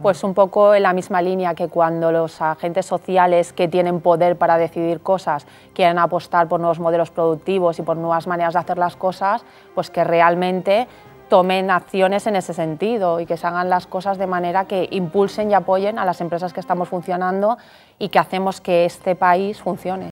Pues un poco en la misma línea que cuando los agentes sociales que tienen poder para decidir cosas quieren apostar por nuevos modelos productivos y por nuevas maneras de hacer las cosas, pues que realmente tomen acciones en ese sentido y que se hagan las cosas de manera que impulsen y apoyen a las empresas que estamos funcionando y que hacemos que este país funcione.